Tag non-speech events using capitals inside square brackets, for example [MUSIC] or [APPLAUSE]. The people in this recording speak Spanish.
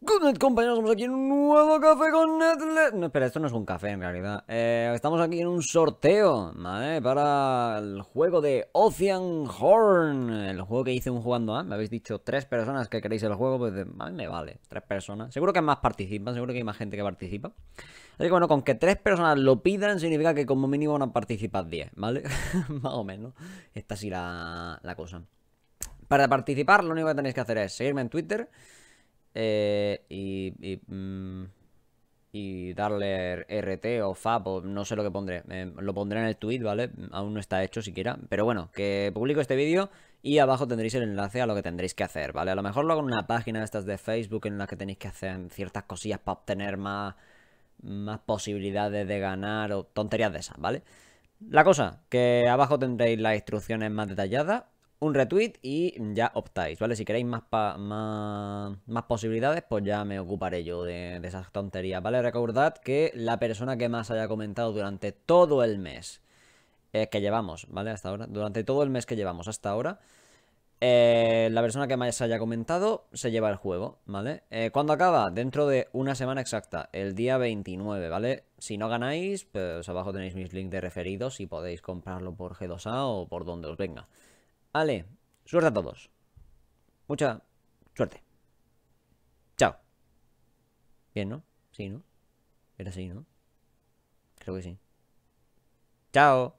Good compañeros, estamos aquí en un nuevo café con Netflix No, espera, esto no es un café en realidad eh, Estamos aquí en un sorteo, ¿vale? Para el juego de Ocean Horn El juego que hice un jugando a Me habéis dicho tres personas que queréis el juego Pues me vale, tres personas Seguro que más participan, seguro que hay más gente que participa Así que bueno, con que tres personas lo pidan Significa que como mínimo van a participar diez, ¿vale? [LAUGHS] más o menos Esta sí la cosa Para participar lo único que tenéis que hacer es seguirme en Twitter eh, y, y, mm, darle RT o FAP o no sé lo que pondré. lo pondré en el tweet, ¿vale? Aún no está hecho siquiera. Pero bueno, que publico este vídeo y abajo tendréis el enlace a lo que tendréis que hacer, ¿vale? A lo mejor lo hago en una página de estas de Facebook en la que tenéis que hacer ciertas cosillas para obtener más, más posibilidades de ganar o tonterías de esas, ¿vale? La cosa, que abajo tendréis las instrucciones más detalladas un retweet y ya optáis, ¿vale? Si queréis más, más, posibilidades, pues ya me ocuparé yo de, esas tonterías, ¿vale? Recordad que la persona que más haya comentado durante todo el mes eh, que llevamos, ¿vale? Hasta ahora, durante todo el mes que llevamos hasta ahora, eh, la persona que más haya comentado se lleva el juego, ¿vale? Eh, ¿Cuándo acaba? Dentro de una semana exacta, el día 29, ¿vale? Si no ganáis, pues abajo tenéis mis links de referidos y podéis comprarlo por G2A o por donde os venga. Ale, suerte a todos. Mucha suerte. Chao. Bien, ¿no? Sí, ¿no? Era así, ¿no? Creo que sí. Chao.